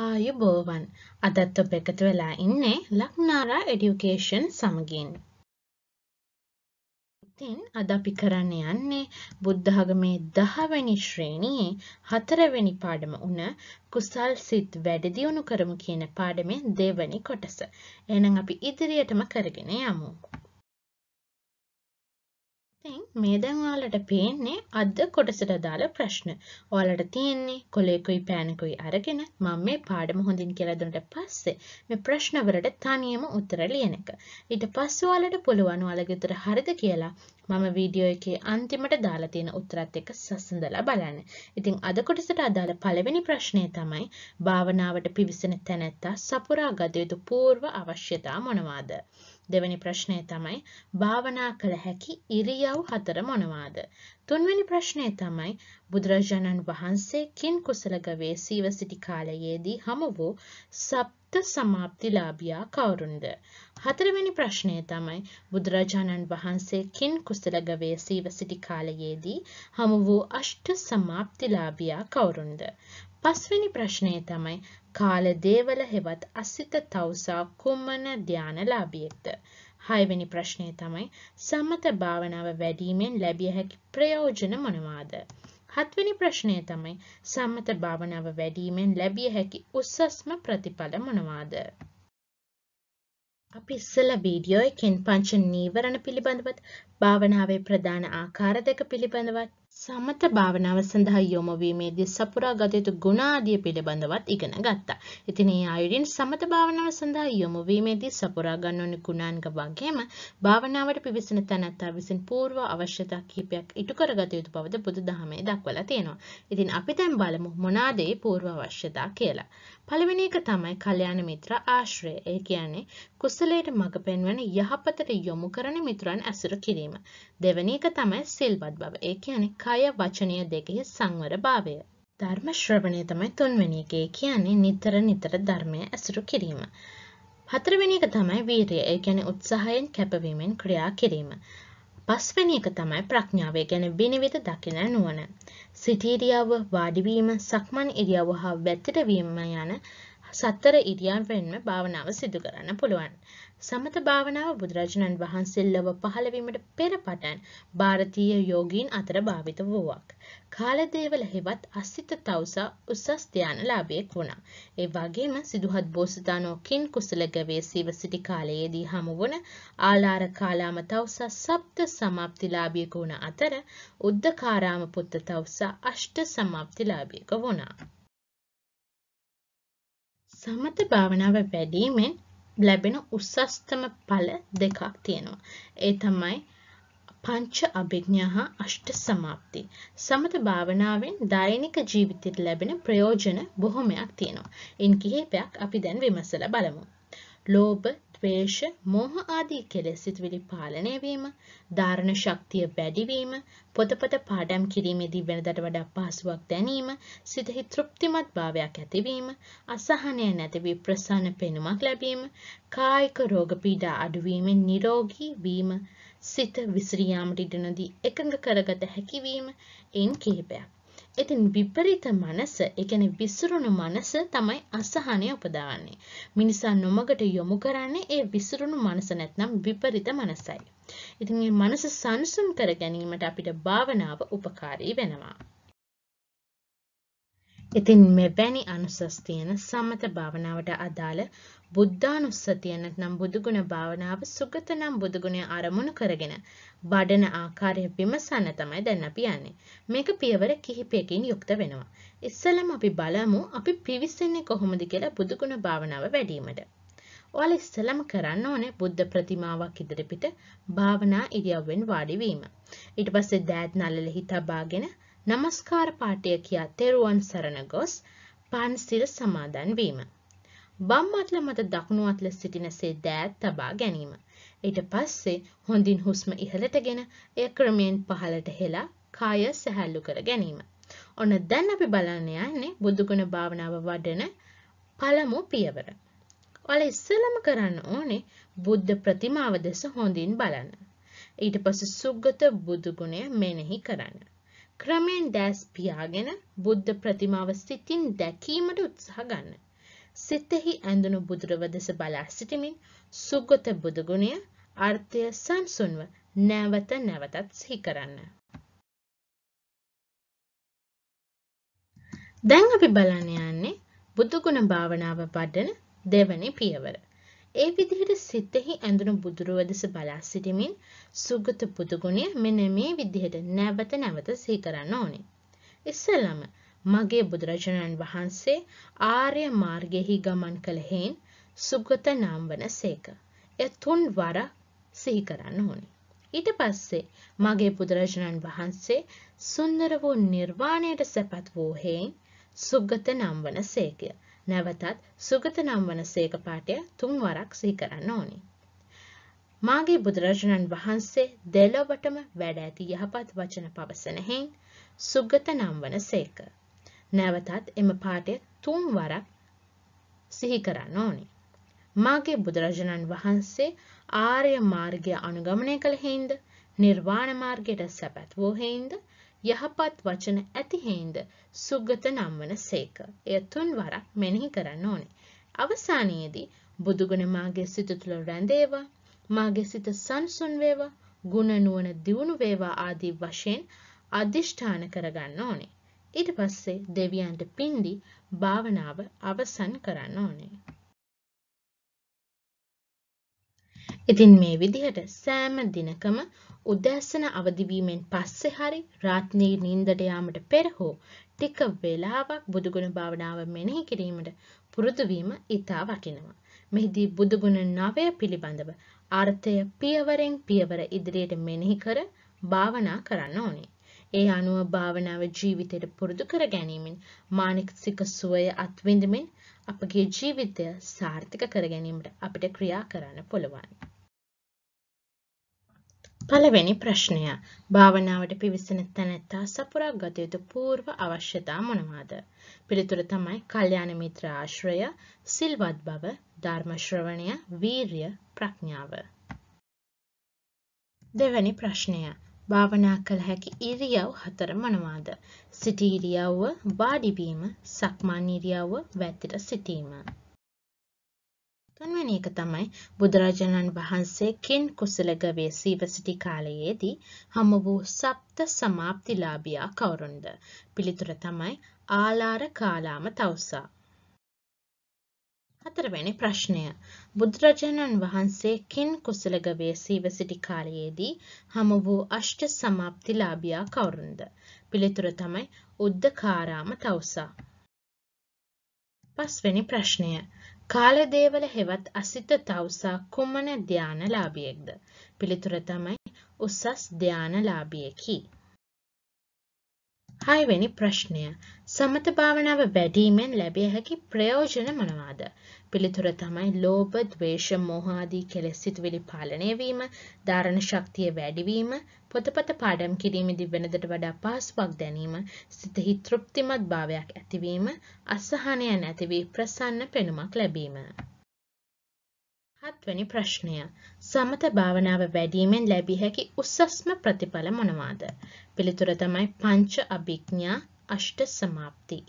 ආයුබෝවන් අදත් ඔබ එකතු වෙලා ඉන්නේ ලක්නාරා එඩියුකේෂන් සමගින්. ඉතින් අද අපි කරන්න යන්නේ බුද්ධාගමේ දහවැනි ශ්‍රේණියේ හතරවෙනි පාඩම වුණ කුසල් සිත් වැඩි දියුණු කරමු කියන පාඩමේ දෙවැනි කොටස. එහෙනම් අපි ඉදිරියටම කරගෙන යමු. දැන් මේ දැන් ඔයාලට පේන්නේ අද කොටසට අදාළ ප්‍රශ්න. ඔයාලට තියෙන්නේ කොලේකුයි පෑනකුයි අරගෙන මම මේ පාඩම හොඳින් කියලා දුන්නට පස්සේ මේ ප්‍රශ්නවලට තනියම උත්තර ලියන එක. ඊට පස්සේ ඔයාලට පුළුවන් ඔයාලගේ උත්තර හරිද කියලා මම වීඩියෝ එකේ අන්තිමට දාලා තියෙන උත්තරත් එක්ක සසඳලා බලන්න. ඉතින් අද කොටසට අදාළ පළවෙනි ප්‍රශ්නය තමයි භාවනාවට පිවිසෙන තැනැත්තා සපුරා ගත යුතු పూర్ව අවශ්‍යතා මොනවාද? දෙවැනි ප්‍රශ්නය තමයි භාවනා කළ හැකි ඉරියව් හතර මොනවාද? තුන්වැනි ප්‍රශ්නය තමයි බුදුරජාණන් වහන්සේ කින් කුසල ගවයේ සීව සිටි කාලයේදී හමු වූ සප්ත සමාප්තිලාභියා කවුරුන්ද? හතරවෙනි ප්‍රශ්නය තමයි බුදුරජාණන් වහන්සේ කින් කුසල ගවයේ සීව සිටි කාලයේදී හමු වූ අෂ්ට සමාප්තිලාභියා කවුරුන්ද? පස්වෙනි ප්‍රශ්නය තමයි කාල දේවල හෙවත් අසිත තවසා කුම්මන ධානලාභියෙක්ද? හයවෙනි ප්‍රශ්නය තමයි සමත භාවනාව වැඩිමෙන් ලැබිය හැකි ප්‍රයෝජන මොනවාද? හත්වෙනි ප්‍රශ්නය තමයි සමත භාවනාව වැඩිමෙන් ලැබිය හැකි උසස්ම ප්‍රතිඵල මොනවාද? අපි ඉස්සලා වීඩියෝ එකෙන් පංච නීවරණ පිළිබඳවත් භාවනාවේ ප්‍රධාන ආකාර දෙක පිළිබඳවත් සමත භාවනාව සඳහා යොමු වීමේදී සපුරා ගත යුතු ගුණාදිය පිළිබඳවත් ඉගෙන ගත්තා. ඉතින් මේ ආයුරින් සමත භාවනාව සඳහා යොමු වීමේදී සපුරා ගන්න ඕන ගුණාංග වගේම භාවනාවට පිවිසෙන තැනැත්තා විසින් పూర్ව අවශ්‍යතා කිහිපයක් ඉටු කරගත යුතු බවද බුදුදහමේ දක්වලා තියෙනවා. ඉතින් අපි දැන් බලමු මොනවාද මේ పూర్ව අවශ්‍යතා කියලා. පළවෙනි එක තමයි කල්යාණ මිත්‍ර ආශ්‍රය. ඒ කියන්නේ කුසලයට මඟ පෙන්වන යහපතට යොමු කරන මිතුරන් ඇසුරු කිරීම. දෙවෙනි එක තමයි සිල්වත් බව. ඒ කියන්නේ කය වචනය දෙකෙහි සංවර භාවය. ධර්ම ශ්‍රවණය තමයි තුන්වැනි එකේ කියන්නේ නිතර නිතර ධර්මය ඇසුරු කිරීම. හතරවෙනි එක තමයි වීරය. ඒ කියන්නේ උත්සාහයෙන් කැපවීමෙන් ක්‍රියා කිරීම. පස්වෙනි එක තමයි ප්‍රඥාව. ඒ කියන්නේ විනිවිද දකින නුවණ. සිටීරියව වාඩි වීම, සක්මන් ඉරියව හා වැතිරවීම යන සත්තර ඉරියව්වෙන්ම භාවනාව සිදු කරන්න පුළුවන්. සමත භාවනාව බුදුරජාණන් වහන්සේ ලොව පහළවීමට පෙර පටන් ಭಾರತೀಯ යෝගීන් අතර භාවිත වූවක්. කාලදේවල හෙවත් අසිත තවුස උසස් ධානලාභියෙක් වුණා. ඒ වගේම සිදුහත් බෝසතාණෝ කින් කුසල ගවේ සිව සිටි කාලයේදී හමු වුණ ආලාර කාලාම තවුස සප්ත සමාප්තිලාභියෙකු වුණ අතර උද්දකාරාම පුත්ත තවුස අෂ්ට සමාප්තිලාභියෙකු වුණා. සමත භාවනාව වැඩීමෙන් ලැබෙන උසස්තම ඵල දෙකක් තියෙනවා. ඒ තමයි පංච අභිඥා හා අෂ්ට සමාප්ති. සමත භාවනාවෙන් දෛනික ජීවිතයට ලැබෙන ප්‍රයෝජන බොහොමයක් තියෙනවා. ඉන් කිහිපයක් අපි දැන් විමසලා බලමු. ලෝභ, ද්වේෂ, මෝහ ආදී කෙලෙස් සිතුවිලි පාලනය වීම, ධාරණ ශක්තිය වැඩිවීම, පොතපත පාඩම් කිරීමේදී වෙනදට වඩා පහසුවක් දැනීම, සිතෙහි තෘප්තිමත් භාවයක් ඇතිවීම, අසහනය නැති වී ප්‍රසන්න පෙනුමක් ලැබීම, කායික රෝග පීඩා අඩුවීමෙන් නිරෝගී වීම, සිත විසිරියාමට ඉඩ නොදී එකඟ කරගත හැකි වීම, එයින් කිහිපයක්. ඉතින් විපරිත මනස, ඒ කියන්නේ විසිරුණු මනස තමයි අසහනය උපදවන්නේ. මිනිසා නොමගට යොමු කරන්නේ ඒ විසිරුණු මනස නැත්නම් විපරිත මනසයි. ඉතින් මේ මනස සංසුන් කර ගැනීමට අපිට භාවනාව උපකාරී වෙනවා. ඉතින් මෙවැනි අනුසස් තියෙන සමත භාවනාවට අදාළ බුද්ධානුස්සතිය නැත්නම් බුදුගුණ භාවනාව සුගත නම් බුදුගුණය අරමුණු කරගෙන වඩන ආකාරය විමසන්න තමයි දැන් අපි යන්නේ. මේක පියවර කිහිපයකින් යුක්ත වෙනවා. ඉස්සෙල්ලම අපි බලමු අපි පිවිසෙන්නේ කොහොමද කියලා බුදුගුණ භාවනාව වැඩිවීමට. ඔයාලා ඉස්සෙල්ලම කරන්න ඕනේ බුද්ධ ප්‍රතිමාවක් ඉදිරිපිට භාවනා ඉරියව්වෙන් වාඩි වීම. ඊට පස්සේ දෑත් නළලෙහි තබාගෙන নমස්කාර පාඨය කියා තෙරුවන් සරණ ගොස් පන්සිල් සමාදන් වීම. වම් අත්ල මත දකුණු අත්ල සිටිනසේ දෑත් තබා ගැනීම. ඊට පස්සේ හොඳින් හුස්ම ඉහළටගෙන එය ක්‍රමයෙන් පහළට හෙලා කාය සැහැල්ලු කර ගැනීම. ඔන්න දැන් අපි බලන්න යන්නේ බුදුගුණ භාවනාව වඩන පළමු පියවර. ඔයාලා ඉස්සෙල්ලම කරන්න ඕනේ බුද්ධ ප්‍රතිමාව දෙස හොඳින් බලන්න. ඊට පස්සේ සුගත බුදු ගුණය මෙනෙහි කරන්න. ක්‍රමෙන් දැස් පියාගෙන බුද්ධ ප්‍රතිමාව සිතින් දැකීමට උත්සාහ ගන්න. සිතෙහි ඇඳුණු බුදුරව දෙස බලා සිටිමින් සුගත බුදුගුණය අර්ථය සංසුන්ව නැවත නැවතත් සිහි කරන්න. දැන් අපි බලන්න යන්නේ බුදුගුණ භාවනාව වඩන දෙවැනි පියවර. ඒ විදිහට සිතෙහි ඇඳුණු බුදුරුව දෙස බලා සිටිමින් සුගත බුදුගුණය මෙන්න මේ විදිහට නැවත නැවත සිහි කරන්න ඕනේ. ඉස්සෙල්ලම මගේ බුදුරජාණන් වහන්සේ ආර්ය මාර්ගෙහි ගමන් කළ හේන් සුගත නම් වන සේක. එය තුන් වර සිහි කරන්න ඕනි. ඊට පස්සේ මගේ බුදුරජාණන් වහන්සේ සුන්දර වූ නිර්වාණයට සැපත් වූ හේන් සුගත නම් වන සේකය. නැවතත් සුගත නම් වන සේක පාඨය තුන් වරක් සිහි කරන්න ඕනි. මාගේ බුදුරජාණන් වහන්සේ දෙලොවටම වැඩ ඇති යහපත් වචන පවසන හේන් සුගත නම් වන සේක. නැවතත් එම පාඩය තුන්වරක් සිහි කරන්න ඕනි. මාගේ බුදුරජාණන් වහන්සේ ආර්ය මාර්ගය අනුගමනය කළ හේන්ද නිර්වාණ මාර්ගයට සැපත් වූ හේන්ද යහපත් වචන ඇති හේන්ද සුගත නම් වන සේක. එය තුන්වරක් මෙනෙහි කරන්න ඕනි. අවසානයේදී බුදුගුණ මාගේ සිත තුළ රැඳේවා මාගේ සිත සංසුන් වේවා ගුණ නුවණ දියුණු වේවා ආදී වශයෙන් අදිෂ්ඨාන කරගන්න ඕනේ. ඊට පස්සේ දෙවියන්ට පින්දි භාවනාව අවසන් කරන්න ඕනේ. ඉතින් මේ විදිහට සෑම දිනකම උදෑසන අවදිවීමෙන් පස්සේ හරි රාත්‍රී නිින්දට යාමට පෙර හෝ ටික වේලාවක් බුදුගුණ භාවනාව මෙනෙහි කිරීමට පුරුදු වීම ඉතා වටිනවා. මෙහිදී බුදුගුණ 9 පිළිබඳව අර්ථය පියවරෙන් පියවර ඉදිරියට මෙනෙහි කර භාවනා කරන්න ඕනේ. ඒ අනුව භාවනාව ජීවිතයට පුරුදු කර ගැනීමෙන් මානසික සුවය අත්විඳමින් අපගේ ජීවිතය සාර්ථක කර ගැනීමට අපිට ක්‍රියා කරන්න පුළුවන්. පළවෙනි ප්‍රශ්නය භාවනාවට පිවිසෙන තැනැත්තා සපුරා ගත යුතු පූර්ව අවශ්‍යතා මොනවාද? පිළිතුර තමයි කල්යාණ මිත්‍ර ආශ්‍රය, සිල්වත් බව, ධර්ම ශ්‍රවණය, වීරිය, ප්‍රඥාව. දෙවැනි ප්‍රශ්නය භාවනා කළ හැකි ඉරියව් හතර මොනවාද? සිටි ඉරියව්ව, වාඩි වීම, සක්මන් ඉරියව්ව, වැතිර සිටීම. තුන්වැනි එක තමයි බුදුරජාණන් වහන්සේ කින් කුසල ගවයේ සීව සිටි කාලයේදී හමු වූ සප්ත සමාප්තිලාභියා කවුරුන්ද? පිළිතුර තමයි ආලාර කාලාම තවුසා. හතරවැනි ප්‍රශ්නය. බුදුරජාණන් වහන්සේ කින් කුසල ගවයේ සීව සිටි කාලයේදී හමු වූ අෂ්ට සමාප්තිලාභියා කවුරුන්ද? පිළිතුර තමයි උද්දකාරාම තවුසා. පස්වෙනි ප්‍රශ්නය. කාලදේවල හෙවත් අසිත තවුසා කුමන ධානලාභියෙක්ද? පිළිතුර තමයි උසස් ධානලාභියෙකි. හයවෙනි ප්‍රශ්නය සමත භාවනාව වැඩීමෙන් ලැබිය හැකි ප්‍රයෝජන මොනවාද? පිළිතුර තමයි ලෝභ, ද්වේෂ, මෝහ ආදී කෙලෙස් සිතුවිලි පාලනය වීම, ධාරණ ශක්තිය වැඩිවීම, පොතපත පාඩම් කිරීමේදී වෙනදට වඩා පහසුවක් දැනීම, සිතෙහි තෘප්තිමත් භාවයක් ඇතිවීම, අසහනය නැති වී ප්‍රසන්න පෙනුමක් ලැබීම. හත්වැනි ප්‍රශ්නය සමත භාවනාව වැඩීමෙන් ලැබිය හැකි උසස්ම ප්‍රතිඵල මොනවාද? පිළිතුර තමයි පංච අභිඥා අෂ්ට සමාප්ති.